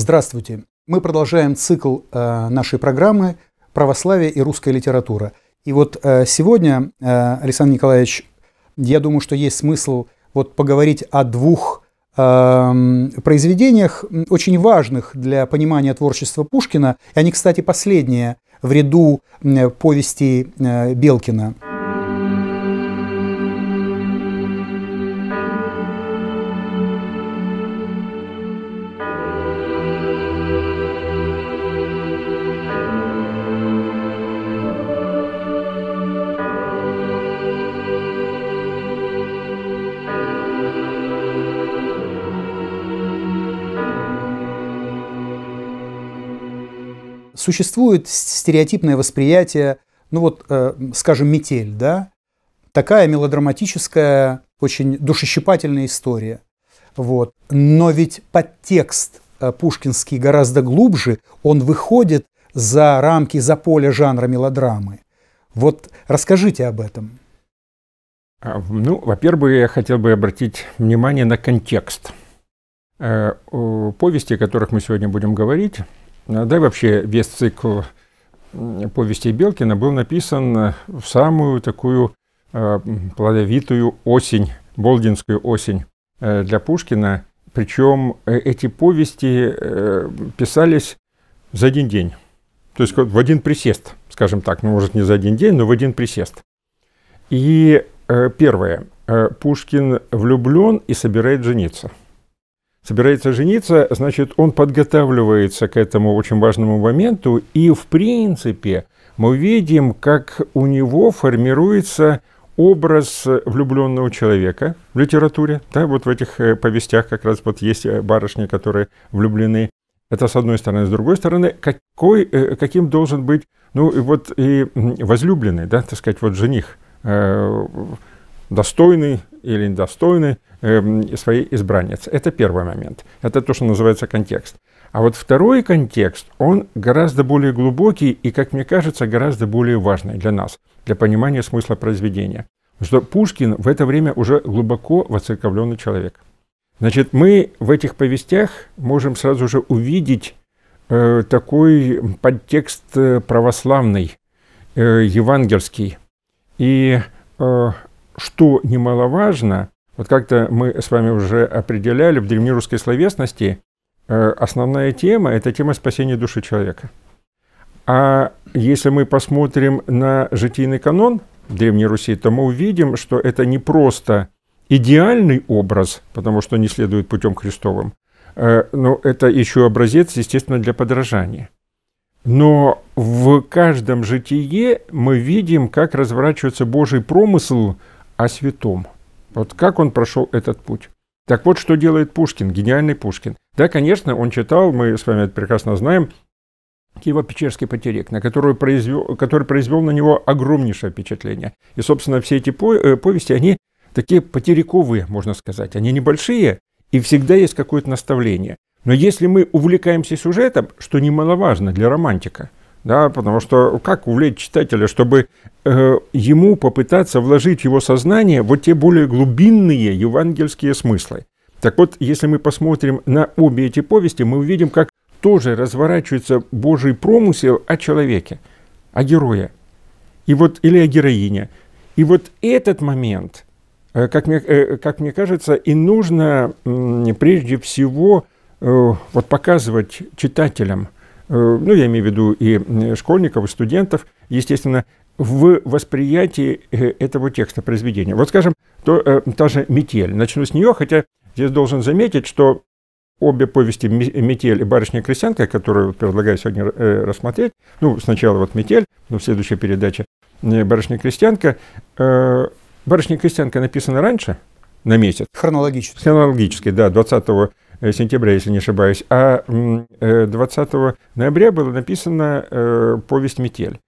Здравствуйте! Мы продолжаем цикл э, нашей программы «Православие и русская литература». И вот э, сегодня, э, Александр Николаевич, я думаю, что есть смысл вот поговорить о двух эм, произведениях, очень важных для понимания творчества Пушкина. И они, кстати, последние в ряду повести э, Белкина. Существует стереотипное восприятие, ну вот, э, скажем, «Метель», да? Такая мелодраматическая, очень душещипательная история. Вот. Но ведь подтекст э, пушкинский гораздо глубже, он выходит за рамки, за поле жанра мелодрамы. Вот расскажите об этом. А, ну, во-первых, я хотел бы обратить внимание на контекст. Э, повести, о которых мы сегодня будем говорить, а, да и вообще весь цикл повестей Белкина был написан э, в самую такую э, плодовитую осень, болдинскую осень э, для Пушкина. Причем эти повести писались за один день. То есть в один присест, скажем так, ну, может, не за один день, но в один присест. И первое. Пушкин влюблен и собирает жениться собирается жениться, значит, он подготавливается к этому очень важному моменту, и, в принципе, мы видим, как у него формируется образ влюбленного человека в литературе. Да, вот в этих э, повестях как раз вот есть э, барышни, которые влюблены. Это с одной стороны. С другой стороны, какой, э, каким должен быть, ну, вот и возлюбленный, да, так сказать, вот жених. Достойный, или недостойны эм, своей избранницы. Это первый момент. Это то, что называется контекст. А вот второй контекст, он гораздо более глубокий и, как мне кажется, гораздо более важный для нас, для понимания смысла произведения. Что Пушкин в это время уже глубоко воцерковленный человек. Значит, мы в этих повестях можем сразу же увидеть э, такой подтекст э, православный, э, евангельский. И э, что немаловажно, вот как-то мы с вами уже определяли в древнерусской словесности, э, основная тема – это тема спасения души человека. А если мы посмотрим на житийный канон в Древней Руси, то мы увидим, что это не просто идеальный образ, потому что не следует путем Христовым, э, но это еще образец, естественно, для подражания. Но в каждом житие мы видим, как разворачивается Божий промысл – о святом. Вот как он прошел этот путь? Так вот, что делает Пушкин, гениальный Пушкин. Да, конечно, он читал, мы с вами это прекрасно знаем, Киево-Печерский потерек, на которую произвел, который произвел на него огромнейшее впечатление. И, собственно, все эти э, повести, они такие потеряковые, можно сказать. Они небольшие, и всегда есть какое-то наставление. Но если мы увлекаемся сюжетом, что немаловажно для романтика – да, потому что как увлечь читателя, чтобы э, ему попытаться вложить в его сознание вот те более глубинные евангельские смыслы. Так вот, если мы посмотрим на обе эти повести, мы увидим, как тоже разворачивается Божий промысел о человеке, о герое, и вот, или о героине. И вот этот момент, э, как мне, э, как мне кажется, и нужно э, прежде всего э, вот показывать читателям – Э, ну, я имею в виду и школьников, и студентов, естественно, в восприятии э, этого текста произведения. Вот, скажем, то, э, та же «Метель». Начну с нее, хотя здесь должен заметить, что обе повести «Метель» и «Барышня крестьянка», которую предлагаю сегодня рассмотреть, ну, сначала вот «Метель», но в следующей передаче «Барышня крестьянка». «Барышня крестьянка» написана раньше, на месяц. Хронологически. Хронологически, да, 20 Э, сентября, если не ошибаюсь, а 20 э, ноября была написана э, повесть «Метель».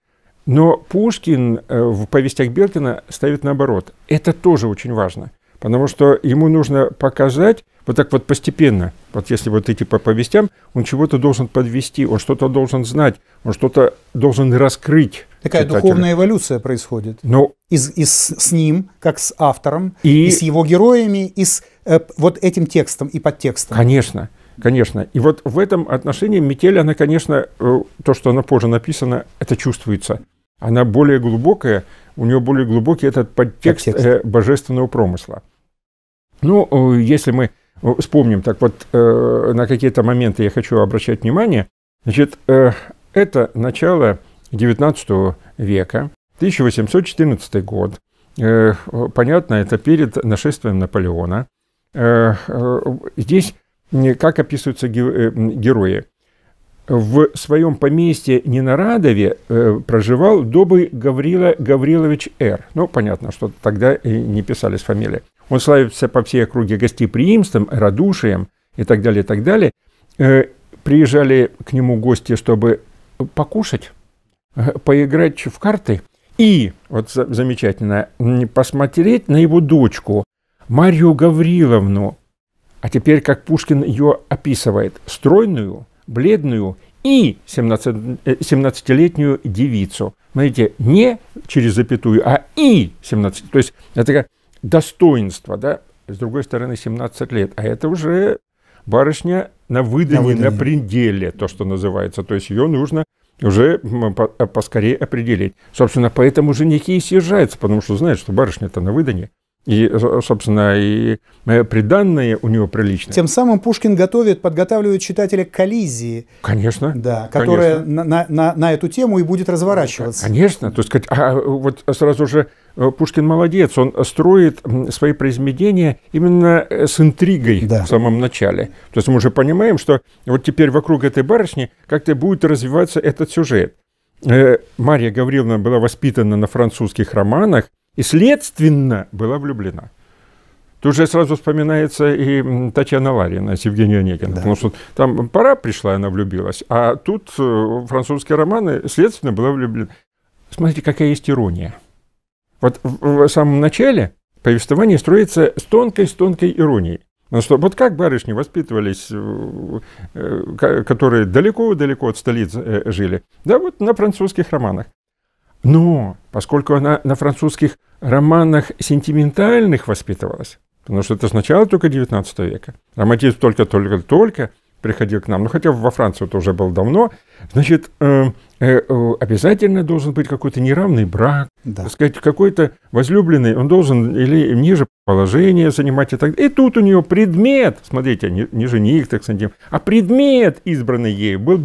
Но Пушкин в повестях Белкина ставит наоборот. Это тоже очень важно, потому что ему нужно показать, вот так вот постепенно, вот если вот идти по повестям, он чего-то должен подвести, он что-то должен знать, он что-то должен раскрыть, Такая читателя. духовная эволюция происходит. Ну, и, и с, с ним, как с автором, и, и с его героями, и с э, вот этим текстом и подтекстом. Конечно, конечно. И вот в этом отношении «Метель», она, конечно, э, то, что она позже написана, это чувствуется. Она более глубокая, у нее более глубокий этот подтекст, подтекст. Э, божественного промысла. Ну, э, если мы вспомним, так вот, э, на какие-то моменты я хочу обращать внимание. Значит, э, это начало XIX века, 1814 год. Э, понятно, это перед нашествием Наполеона. Э, э, здесь как описываются герои. В своем поместье не на Радове проживал добрый Гаврила Гаврилович Р. Ну, понятно, что тогда не писались фамилии. Он славится по всей округе гостеприимством, радушием и так далее, и так далее. Приезжали к нему гости, чтобы покушать, поиграть в карты и, вот замечательно, посмотреть на его дочку Марию Гавриловну, а теперь, как Пушкин ее описывает, стройную, бледную и 17-летнюю э, девицу. Смотрите, не через запятую, а и 17. То есть это достоинство, да? С другой стороны, 17 лет. А это уже барышня на выдании, на, на пределе, то, что называется. То есть ее нужно уже э, поскорее определить. Собственно, поэтому женихи и съезжаются, потому что знают, что барышня-то на выдане. И, собственно, и приданное у него приличное. Тем самым Пушкин готовит, подготавливает читателя к коллизии. Конечно. Да, которая конечно. На, на, на эту тему и будет разворачиваться. Конечно. То есть, а вот сразу же э, Пушкин молодец, он строит свои произведения именно э, с интригой да. в самом начале. То есть мы уже понимаем, что вот теперь вокруг этой барышни как-то будет развиваться этот сюжет. Э, Мария Гавриловна была воспитана на французских романах, и следственно была влюблена. Тут же сразу вспоминается и Татьяна Ларина с Евгением Онегином, да. потому что там пора пришла, она влюбилась, а тут э, французские романы следственно была влюблена. Смотрите, какая есть ирония. Вот в самом начале повествование строится с тонкой-с тонкой иронией. Ну что, вот как барышни воспитывались, э, э, которые далеко-далеко от столиц жили? Да вот на французских романах. Но поскольку она на французских романах сентиментальных воспитывалась, потому что это с начала только 19 века, романтизм а только-только-только приходил к нам, ну хотя во Францию это уже было давно, значит, э, э, э, обязательно должен быть какой-то неравный брак, да. так сказать, какой-то возлюбленный, он должен или ниже положение занимать и так далее. И тут у нее предмет, смотрите, не, не жених, так сказать, а предмет, избранный ей был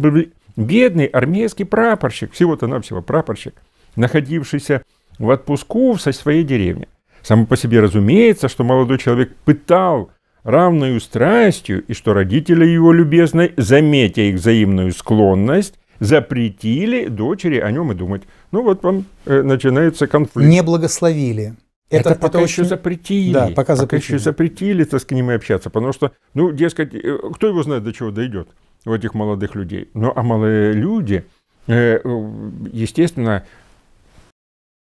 бедный армейский прапорщик, всего-то навсего прапорщик – находившийся в отпуску в своей деревне. Само по себе разумеется, что молодой человек пытал равную страстью, и что родители его любезной, заметя их взаимную склонность, запретили дочери о нем и думать. Ну вот вам э, начинается конфликт. Не благословили. Это, это пока это еще запретили. Да, пока, пока запретили. еще запретили, с ним и общаться, потому что, ну, дескать, э, кто его знает, до чего дойдет у этих молодых людей. Ну, а малые люди, э, э естественно,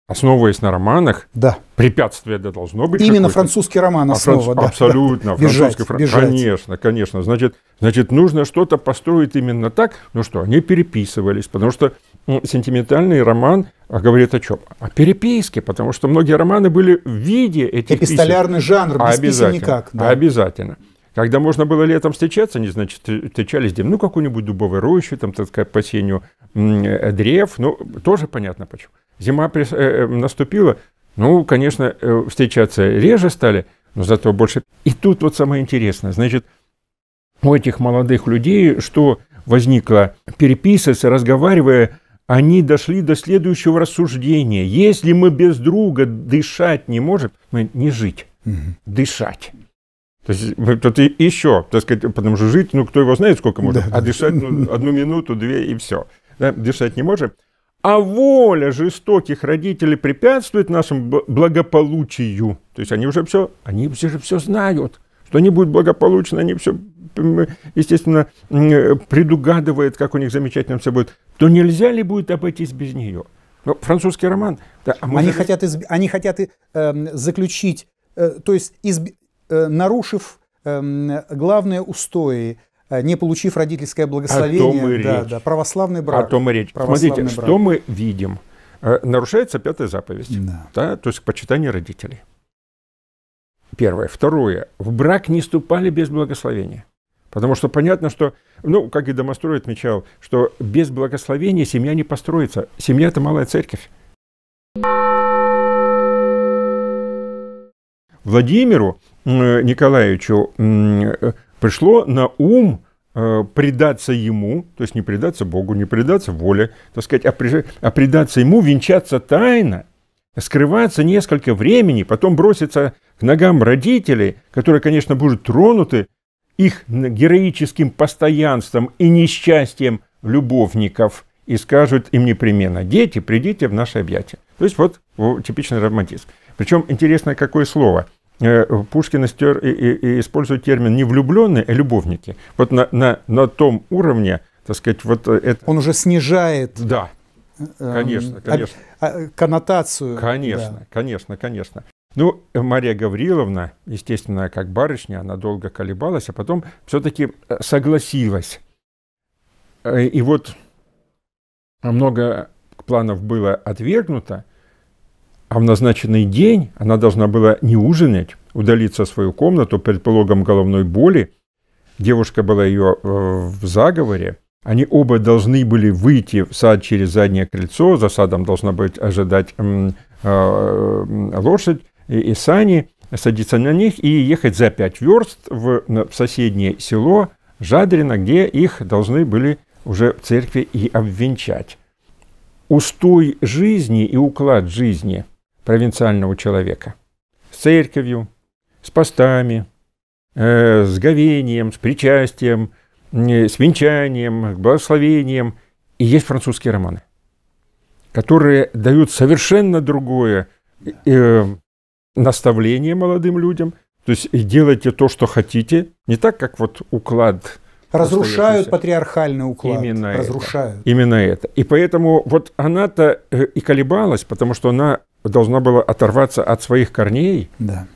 Основываясь на романах, да. препятствие это должно быть. Именно французский роман основа. А франц... да, Абсолютно. Да. Бежать, французский... бежать. Конечно, конечно. Значит, значит, нужно что-то построить именно так. Ну что, они переписывались, потому что сентиментальный роман а говорит о чем? О переписке, потому что многие романы были в виде этих Эпистолярный писем. жанр, без Обязательно. писем никак. Да. Обязательно. Когда можно было летом встречаться, они, значит, встречались где ну, какую-нибудь дубовой рощу, там, так сказать, по сенью э, древ, ну, тоже понятно почему. Зима прис... Э, э, наступила, ну, конечно, э, встречаться реже стали, но зато больше. И тут вот самое интересное, значит, у этих молодых людей, что возникло, переписываясь, разговаривая, они дошли до следующего рассуждения. Если мы без друга дышать не можем, мы не жить, угу. дышать. То есть э, тут еще, так сказать, потому что жить, ну кто его знает, сколько можно, да, а да. дышать ну, одну минуту, две и все. Да, дышать не можем. А воля жестоких родителей препятствует нашему благополучию. То есть они уже все, они все же все знают, что они будут благополучны, они все, естественно, э, предугадывают, как у них замечательно все будет. То нельзя ли будет обойтись без нее? Ну, французский роман. Да, а они, же... хотят изби... они хотят э, эм, заключить, э, то есть изби... э, нарушив э, главные устои Э, не получив родительское благословение. да, речь. да, православный брак. О том и речь. Смотрите, брак. что мы видим. Э, нарушается пятая заповедь, да. Да, то есть почитание родителей. Первое. Второе. В брак не ступали без благословения. Потому что понятно, что, ну, как и Домострой отмечал, что без благословения семья не построится. Семья – это малая церковь. Владимиру Николаевичу э, пришло на ум э, предаться ему, то есть не предаться Богу, не предаться воле, так сказать, а, при, а предаться ему, венчаться тайно, скрываться несколько времени, потом броситься к ногам родителей, которые, конечно, будут тронуты их героическим постоянством и несчастьем любовников и скажут им непременно, дети, придите в наше объятие. То есть вот, типичный романтизм. Причем интересно, какое слово. Э, Пушкин истер, и, и, и использует термин не влюбленные, а любовники. Вот на, на, на том уровне, так сказать, вот э, это... Он уже снижает... Да, э, конечно, конечно. А, коннотацию. Конечно, да. конечно, конечно. Ну, Мария Гавриловна, естественно, как барышня, она долго колебалась, а потом все-таки согласилась. И вот много планов было отвергнуто – а в назначенный день она должна была не ужинать, удалиться в свою комнату под пологом головной боли. Девушка была ее э, в заговоре. Они оба должны были выйти в сад через заднее крыльцо, за садом должна быть ожидать э, э, лошадь и, и сани, садиться на них и ехать за пять верст в, в соседнее село Жадрино, где их должны были уже в церкви и обвенчать. Устой жизни и уклад жизни – провинциального человека. С церковью, с постами, э, с говением, с причастием, э, с венчанием, с благословением. И есть французские романы, которые дают совершенно другое э, э, наставление молодым людям. То есть делайте то, что хотите, не так, как вот уклад Разрушают патриархальный уклад. Именно разрушают. Это. Именно это. И поэтому вот она-то э, и колебалась, потому что она должна была оторваться от своих корней, да.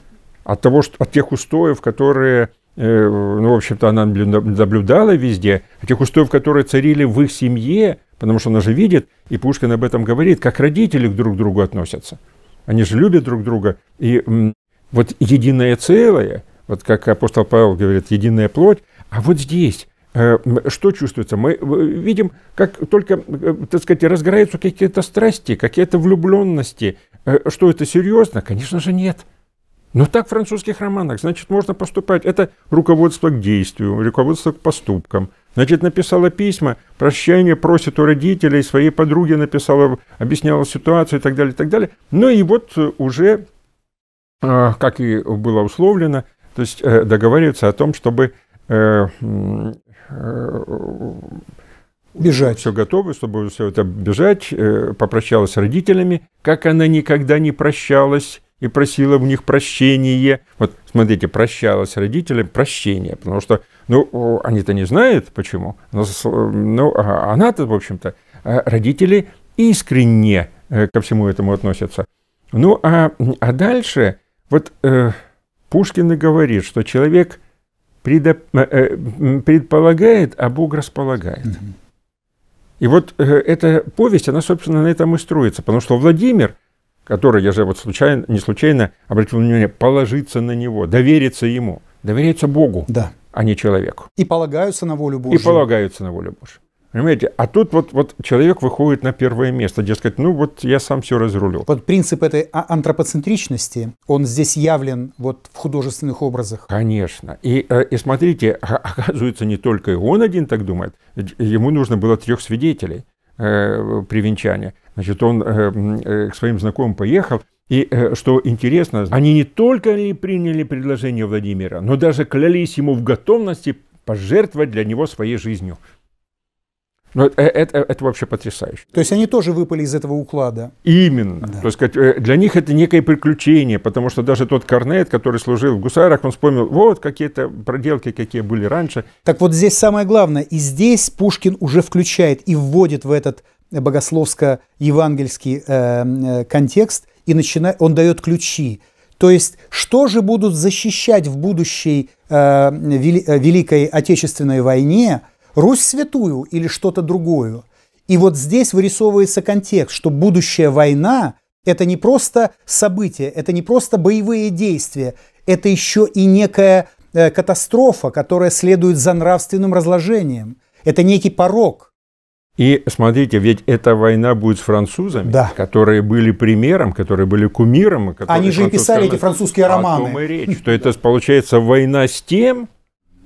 от того, что, от тех устоев, которые, э, ну, в общем-то, она наблюдала везде, от тех устоев, которые царили в их семье, потому что она же видит, и Пушкин об этом говорит, как родители друг к другу относятся. Они же любят друг друга. И вот единое целое, вот как апостол Павел говорит, единая плоть, а вот здесь э, что чувствуется? Мы э, видим, как только, э, так сказать, разгораются какие-то страсти, какие-то влюбленности. Что это серьезно? Конечно же, нет. Но так в французских романах, значит, можно поступать. Это руководство к действию, руководство к поступкам. Значит, написала письма, прощание просит у родителей, своей подруге написала, объясняла ситуацию и так далее, и так далее. Ну и вот уже, как и было условлено, то есть договариваются о том, чтобы Э, э, бежать. Все готовы, чтобы все это бежать, э, попрощалась с родителями, как она никогда не прощалась и просила у них прощения. Вот смотрите, прощалась с родителями, прощение, потому что, ну, они-то не знают, почему, но ну, она-то, в общем-то, родители искренне ко всему этому относятся. Ну, а, а дальше, вот э, Пушкин и говорит, что человек – предо, э, э, предполагает, а Бог располагает. И вот э, эта повесть, она, собственно, на этом и строится. Потому что Владимир, который, я же вот случайно, не случайно обратил внимание, положиться на него, довериться ему, доверяются Богу, да. а не человеку. И полагаются на волю Божью. И полагаются на волю Божью. Понимаете? А тут вот, вот человек выходит на первое место, дескать, ну вот я сам все разрулил. Вот принцип этой а, антропоцентричности, он здесь явлен вот в художественных образах. Конечно. И, э, и смотрите, а, оказывается, не только он один так думает. Ему нужно было трех свидетелей э, при венчании. Значит, он э, э, к своим знакомым поехал, и э, что интересно, они не только не приняли предложение Владимира, но даже клялись ему в готовности пожертвовать для него своей жизнью. Но ну, э, это, это, это вообще потрясающе. То есть они тоже выпали из этого уклада? Именно. Да. То есть э, для них это некое приключение, потому что даже тот корнет, который служил в гусарах, он вспомнил, вот какие-то проделки, какие были раньше. Так вот здесь самое главное, и здесь Пушкин уже включает и вводит в этот богословско-евангельский э, э контекст, и начинает, он дает ключи. То есть, что же будут защищать в будущей э, вели, Великой Отечественной войне – Русь святую или что-то другое. И вот здесь вырисовывается контекст, что будущая война – это не просто событие, это не просто боевые действия, это еще и некая э, катастрофа, которая следует за нравственным разложением. Это некий порог. И смотрите, ведь эта война будет с французами, да. которые были примером, которые были кумиром. Которые Они же и писали эти французские романы. О том и речь, что это получается война с тем,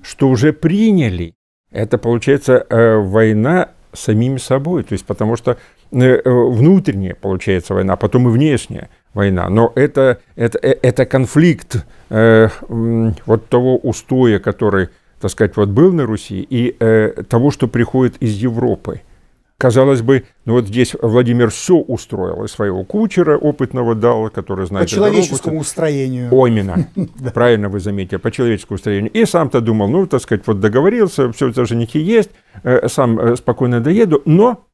что уже приняли это получается э, война самими собой, то есть потому что э, э, внутренняя получается война, а потом и внешняя война. Но это, это, это конфликт вот того устоя, который, так сказать, вот был на Руси, и того, что приходит из Европы. Казалось бы, ну вот здесь Владимир все устроил, и своего кучера опытного дал, который знает... По человеческому опыт. устроению. О, именно. Правильно вы заметили, по человеческому устроению. И сам-то думал, ну, так сказать, вот договорился, все женихи есть, э, сам э, спокойно доеду, но...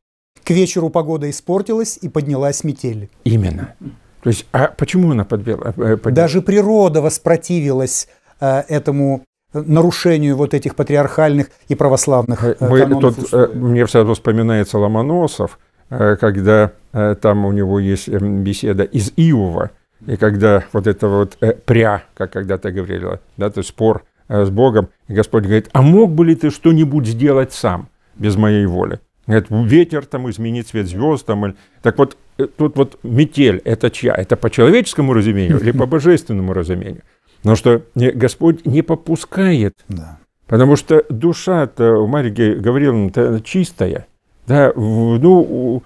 К вечеру погода испортилась и поднялась метель. Именно. То есть, а почему она подвела? Э, Даже природа воспротивилась этому нарушению вот этих патриархальных и православных э, Мы, канонов. Тут, э, мне всегда вспоминается Ломоносов, э, когда там у него есть эм, беседа из Иова, и когда вот это вот пря, как когда-то говорила, да, то есть спор с Богом, и Господь говорит, а мог бы ли ты что-нибудь сделать сам без моей воли? Говорит, ветер там изменит цвет звезд. Там, так вот, тут вот метель, это чья? Это по человеческому разумению или по божественному разумению? Но что Господь не попускает. Да. Потому что душа-то у Марьи Гавриловны чистая. Да, ну,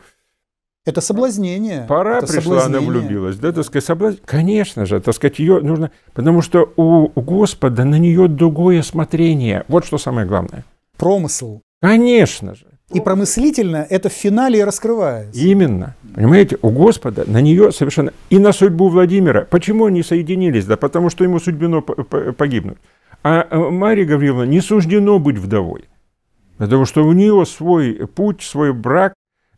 это соблазнение. Пора это пришла, соблазнение. она влюбилась. Да, так сказать, соблазн... Конечно же, так сказать, ее нужно... Потому что у Господа на нее другое смотрение. Вот что самое главное. Промысл. Конечно же. И промыслительно это в финале и раскрывается. Именно. Понимаете, у Господа на нее совершенно... И на судьбу Владимира. Почему они соединились? Да потому что ему судьбено погибнуть. А, а Мария Гавриловна не суждено быть вдовой. Потому что у нее свой путь, свой брак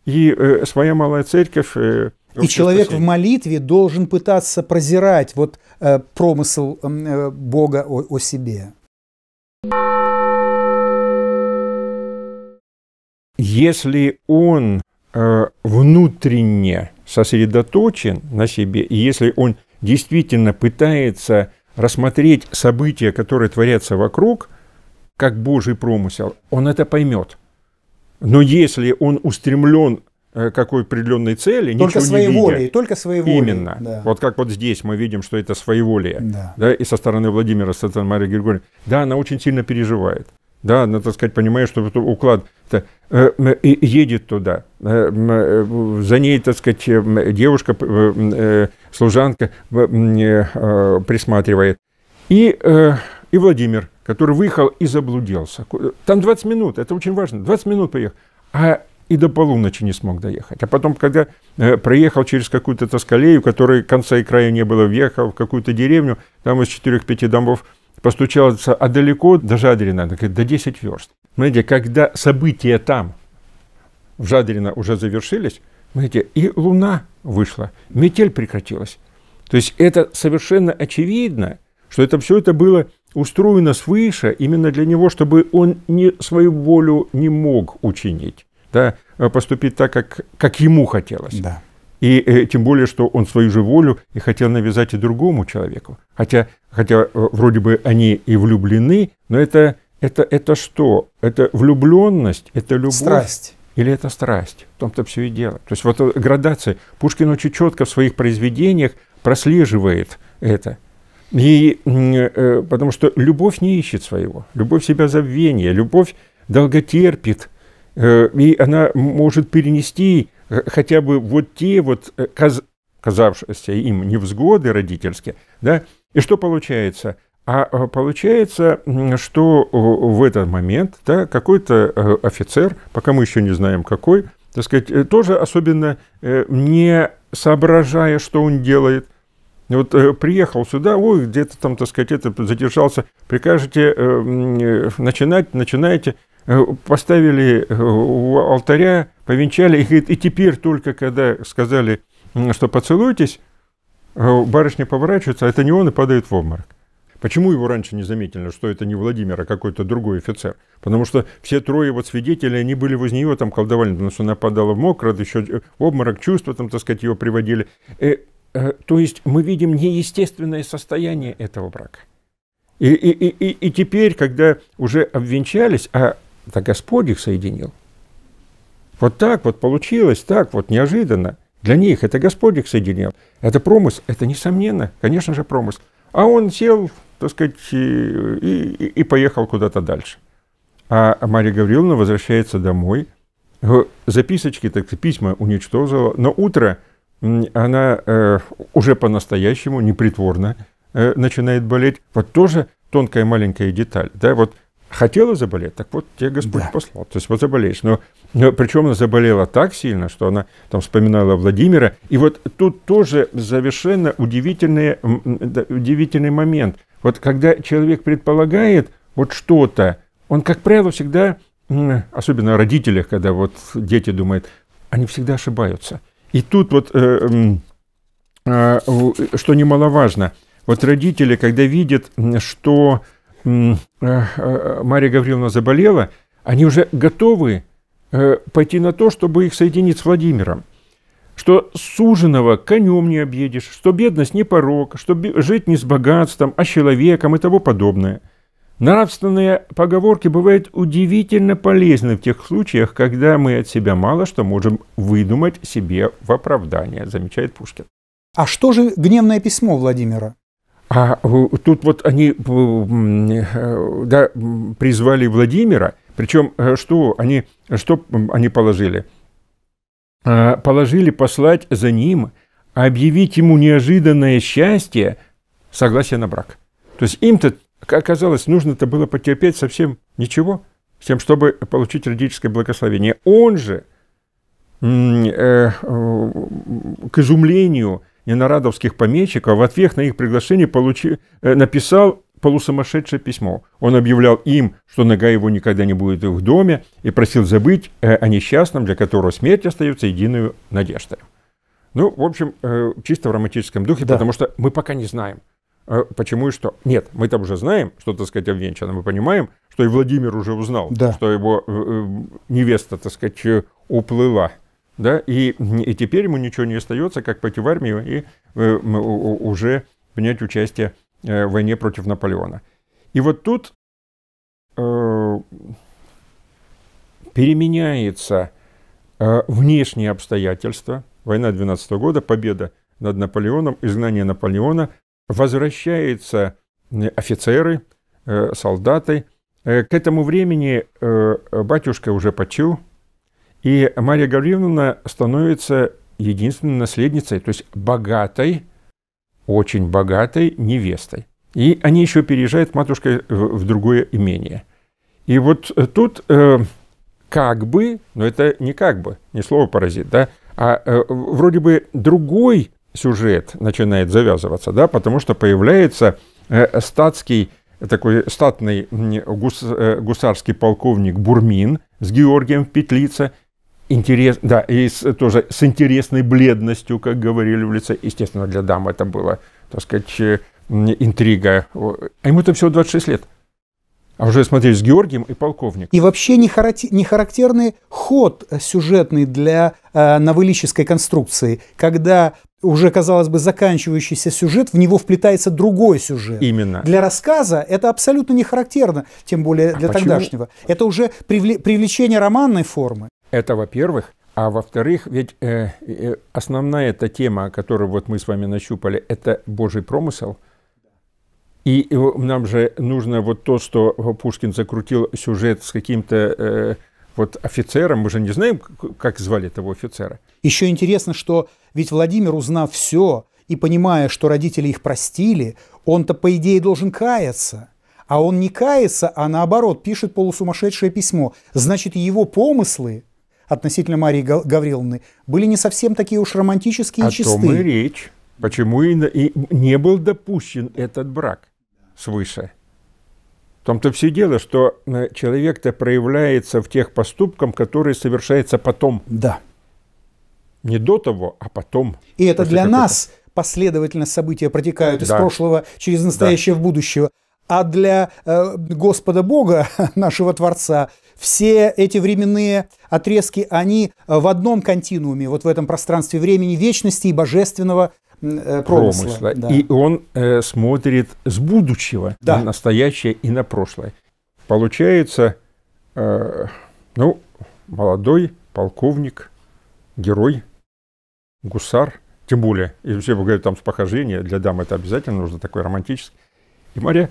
и э, своя малая церковь. Э, и человек спасения. в молитве должен пытаться прозирать вот э, промысл э, Бога о, о себе. thank you если он э, внутренне сосредоточен на себе, и если он действительно пытается рассмотреть события, которые творятся вокруг, как Божий промысел, он это поймет. Но если он устремлен э, какой определенной цели, только ничего своей не видя. Волей, только своей волей. Именно. Да. Вот как вот здесь мы видим, что это своеволие. Да. Да, и со стороны Владимира, со стороны Марии Григорьевны. Да, она очень сильно переживает да, надо ну, так сказать, понимаешь, что уклад э, едет туда. Э, э, за ней, так сказать, девушка, служанка присматривает. И, и Владимир, который выехал и заблудился. Там 20 минут, это очень важно, 20 минут поехал. А и до полуночи не смог доехать. А потом, когда э, проехал через какую-то тоскалею, которой конца и края не было, въехал в какую-то деревню, там из 4-5 домов постучался, а далеко до Жадрина? до 10 верст. Знаете, когда события там, в Жадрино уже завершились, знаете, и луна вышла, метель прекратилась. То есть это совершенно очевидно, что это все это было устроено свыше именно для него, чтобы он не, свою волю не мог учинить, да, поступить так, как, как ему хотелось. Да. И э, тем более, что он свою же волю и хотел навязать и другому человеку. Хотя, хотя э, вроде бы они и влюблены, но это, это, это что? Это влюбленность, это любовь. Страсть. Или это страсть? В том-то все и дело. То есть вот э, градация. Пушкин очень четко в своих произведениях прослеживает это. И, э, потому что любовь не ищет своего. Любовь себя забвения. Любовь долготерпит. Э, и она может перенести хотя бы вот те вот э, каз казавшиеся им невзгоды родительские, да, и что получается? А, а получается, что в этот момент да, какой-то э, офицер, пока мы еще не знаем какой, так сказать, э, тоже особенно не соображая, что он делает, вот приехал сюда, ой, где-то там, так сказать, это задержался. Прикажете начинать, начинаете. Э, поставили э, у алтаря, повенчали, и, и теперь только когда сказали, что поцелуйтесь, э, барышня поворачивается, а это не он и падает в обморок. Почему его раньше не заметили, что это не Владимир, а какой-то другой офицер? Потому что все трое вот свидетелей, они были возле нее, там колдовали, потому что она падала в мокрот, еще обморок, чувства там, так сказать, его приводили. Э, то есть мы видим неестественное состояние этого брака. И, и, и, и теперь, когда уже обвенчались, а это Господь их соединил. Вот так вот получилось, так вот неожиданно. Для них это Господь их соединил. Это промысл, это несомненно, конечно же, промысл. А он сел, так сказать, и, и, и поехал куда-то дальше. А Мария Гавриловна возвращается домой, записочки, так письма уничтожила. Но утро она э, уже по-настоящему, непритворно э, начинает болеть. Вот тоже тонкая маленькая деталь. Да? Вот хотела заболеть, так вот тебе Господь да. послал. То есть вот заболеешь. Но, но причем она заболела так сильно, что она там вспоминала Владимира. И вот тут тоже совершенно удивительный, удивительный момент. Вот когда человек предполагает вот что-то, он, как правило, всегда, особенно о родителях, когда вот дети думают, они всегда ошибаются. И тут вот, э, а, что немаловажно, вот родители, когда видят, что Э, э, Мария Гавриловна заболела, они уже готовы э, пойти на то, чтобы их соединить с Владимиром. Что суженого конем не объедешь, что бедность не порог, что жить не с богатством, а с человеком и того подобное. Нравственные поговорки бывают удивительно полезны в тех случаях, когда мы от себя мало что можем выдумать себе в оправдание, замечает Пушкин. А что же гневное письмо Владимира? А тут вот они э, э, да, призвали Владимира, причем э, что они, что они положили? А, положили послать за ним, объявить ему неожиданное счастье, согласие на брак. То есть им-то, оказалось, нужно-то было потерпеть совсем ничего, с тем, чтобы получить родительское благословение. Он же, к изумлению ненарадовских помещиков а в ответ на их приглашение получи, э, написал полусумасшедшее письмо. Он объявлял им, что нога его никогда не будет в доме, и просил забыть э, о несчастном, для которого смерть остается единой надеждой. Ну, в общем, э, чисто в романтическом духе, да. потому что мы пока не знаем, э, почему и что. Нет, мы там уже знаем, что, так сказать, обвенчано. Мы понимаем, что и Владимир уже узнал, да. что его э, э невеста, так сказать, э, уплыла да? И, и теперь ему ничего не остается, как пойти в армию и э, уже принять участие э, в войне против Наполеона. И вот тут э, переменяется э, внешние обстоятельства. Война 12 года, победа над Наполеоном, изгнание Наполеона. Возвращаются э, офицеры, э, солдаты. Э, к этому времени э, батюшка уже почил, и Мария Гавриловна становится единственной наследницей, то есть богатой, очень богатой невестой. И они еще переезжают с матушкой в, в другое имение. И вот э, тут э, как бы, но это не как бы, не слово паразит, да, а э, вроде бы другой сюжет начинает завязываться, да, потому что появляется э, статский такой статный гус, э, гусарский полковник Бурмин с Георгием в петлице, интерес, да, и с, тоже с интересной бледностью, как говорили в лице. Естественно, для дам это было, так сказать, э, интрига. А ему-то всего 26 лет. А уже, смотрели с Георгием и полковник. И вообще не, характи- не характерный ход сюжетный для э, новеллической конструкции, когда уже, казалось бы, заканчивающийся сюжет, в него вплетается другой сюжет. Именно. Для рассказа это абсолютно не характерно, тем более а для а тогдашнего. Почему? Это уже привлечение романной формы. Это во-первых. А во-вторых, ведь э, э, основная эта тема, которую вот мы с вами нащупали, это Божий промысел. И нам же нужно вот то, что Пушкин закрутил сюжет с каким-то э, вот офицером, мы же не знаем, как звали того офицера. Еще интересно, что ведь Владимир, узнав все и понимая, что родители их простили, он-то, по идее, должен каяться. А он не кается, а наоборот пишет полусумасшедшее письмо. Значит, его помыслы относительно Марии Гавриловны были не совсем такие уж романтические и чистые. О том и речь. Почему и, не был допущен этот брак свыше. В том-то все дело, что э, человек-то проявляется в тех поступках, которые совершаются потом. Да. Не до того, а потом. И это для нас последовательно события протекают да. из прошлого через настоящее да. в будущее. А для э, Господа Бога, нашего Творца, все эти временные отрезки, они э, в одном континууме, вот в этом пространстве времени вечности и божественного э, промысла. промысла. Да. И он э, смотрит с будущего да. на настоящее и на прошлое. Получается, э, ну, молодой полковник, герой, гусар, тем более, если все говорят там с похождения, для дам это обязательно нужно, такой романтический. И Мария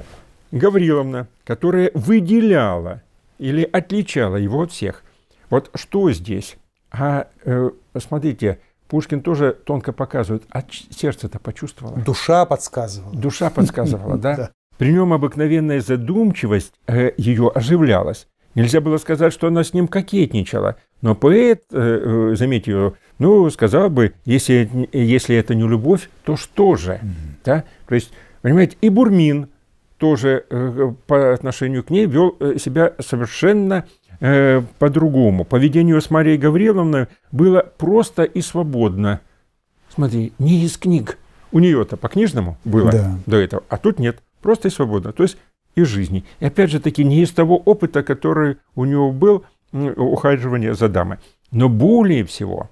Гавриловна, которая выделяла или отличало его от всех. Вот что здесь? А э, смотрите, Пушкин тоже тонко показывает, а сердце-то почувствовало. Душа подсказывала. Душа подсказывала, да. При нем обыкновенная задумчивость э, ее оживлялась. Нельзя было сказать, что она с ним кокетничала. Но поэт, э, э ее, ну, сказал бы, если, если это не любовь, то что же? Mm-hmm. Да? То есть, понимаете, и Бурмин тоже э, по отношению к ней вел э, себя совершенно э, по-другому. Поведение с Марией Гавриловной было просто и свободно. Смотри, не из книг. У нее-то по-книжному было да. до этого, а тут нет. Просто и свободно. То есть из жизни. И опять же таки не из того опыта, который у него был ухаживание за дамой. Но более всего,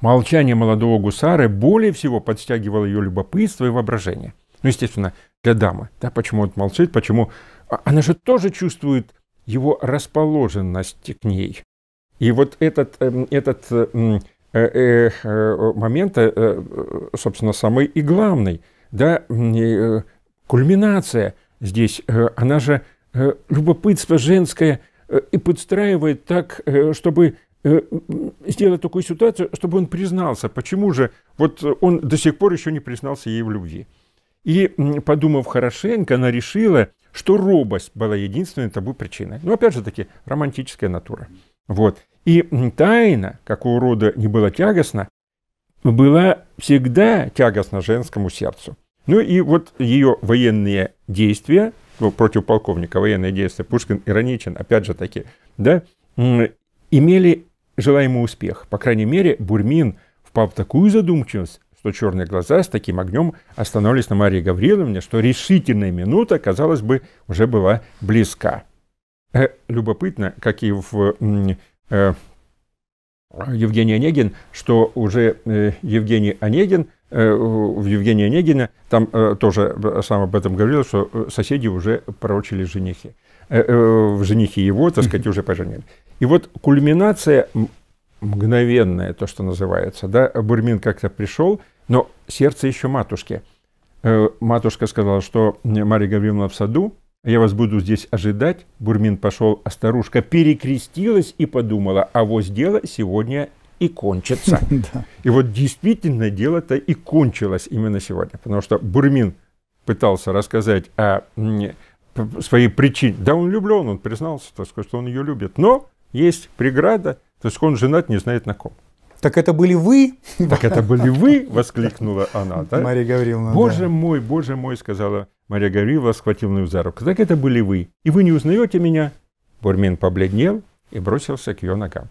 молчание молодого гусара более всего подстягивало ее любопытство и воображение. Ну, естественно, для дамы. Да, почему он молчит, почему... А, она же тоже чувствует его расположенность к ней. И вот этот, эм, этот э, э, э, момент, собственно, самый и главный, да, кульминация здесь, она же любопытство женское и подстраивает так, чтобы сделать такую ситуацию, чтобы он признался, почему же вот он до сих пор еще не признался ей в любви. И, подумав хорошенько, она решила, что робость была единственной табу причиной. Ну, опять же таки, романтическая натура. Вот. И тайна, какого рода не была тягостна, была всегда тягостна женскому сердцу. Ну и вот ее военные действия, ну, против полковника военные действия, Пушкин ироничен, опять же таки, да, имели желаемый успех. По крайней мере, Бурмин впал в такую задумчивость, что черные глаза с таким огнем остановились на Марии Гавриловне, что решительная минута, казалось бы, уже была близка. Э, любопытно, как и в э, Евгений Онегин, что уже э, Евгений Онегин, э, в Евгении Онегина, там э, тоже сам об этом говорил, что э, соседи уже пророчили женихи. Э, э, в женихи его, так сказать, уже поженили. И вот кульминация мгновенное, то, что называется. Да? Бурмин как-то пришел, но сердце еще матушки. Э, матушка сказала, что Мария Гавриловна в саду, я вас буду здесь ожидать. Бурмин пошел, а старушка перекрестилась и подумала, а вот дело сегодня и кончится. И вот действительно дело-то и кончилось именно сегодня, потому что Бурмин пытался рассказать о своей причине. Да, он влюблен, он признался, так сказать, что он ее любит. Но есть преграда – то есть он женат, не знает на ком. Так это были вы? Так это были вы, воскликнула она. Да? Мария Гавриловна. Боже да. мой, боже мой, сказала Мария Гавриловна, схватила ее за руку. Так это были вы. И вы не узнаете меня? Бурмин побледнел и бросился к ее ногам.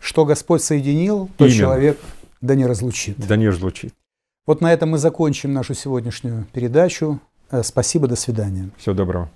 Что Господь соединил, то Именно. человек да не разлучит. Да не разлучит. Вот на этом мы закончим нашу сегодняшнюю передачу. Э, спасибо, до свидания. Всего доброго.